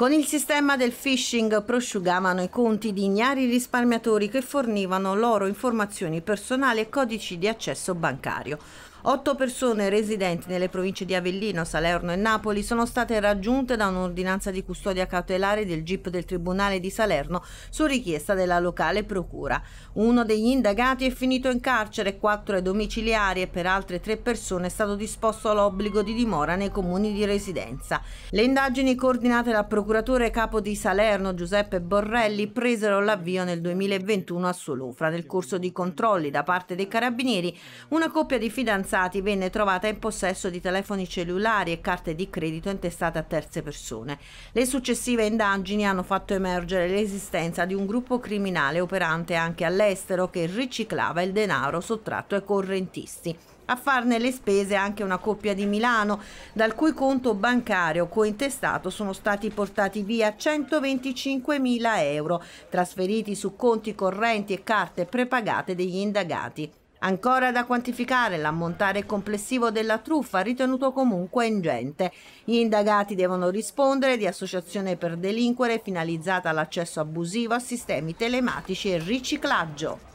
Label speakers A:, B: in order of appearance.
A: Con il sistema del phishing prosciugavano i conti di ignari risparmiatori che fornivano loro informazioni personali e codici di accesso bancario. Otto persone residenti nelle province di Avellino, Salerno e Napoli sono state raggiunte da un'ordinanza di custodia cautelare del GIP del Tribunale di Salerno su richiesta della locale procura. Uno degli indagati è finito in carcere, quattro è domiciliari e per altre tre persone è stato disposto l'obbligo di dimora nei comuni di residenza. Le indagini coordinate dal procuratore capo di Salerno Giuseppe Borrelli presero l'avvio nel 2021 a Solufra. Nel corso di controlli da parte dei carabinieri una coppia di fidanzati fidanzati venne trovata in possesso di telefoni cellulari e carte di credito intestate a terze persone. Le successive indagini hanno fatto emergere l'esistenza di un gruppo criminale operante anche all'estero che riciclava il denaro sottratto ai correntisti a farne le spese anche una coppia di Milano, dal cui conto bancario cointestato sono stati portati via 125.000 euro, trasferiti su conti correnti e carte prepagate degli indagati. Ancora da quantificare l'ammontare complessivo della truffa, ritenuto comunque ingente. Gli indagati devono rispondere di associazione per delinquere finalizzata all'accesso abusivo a sistemi telematici e riciclaggio.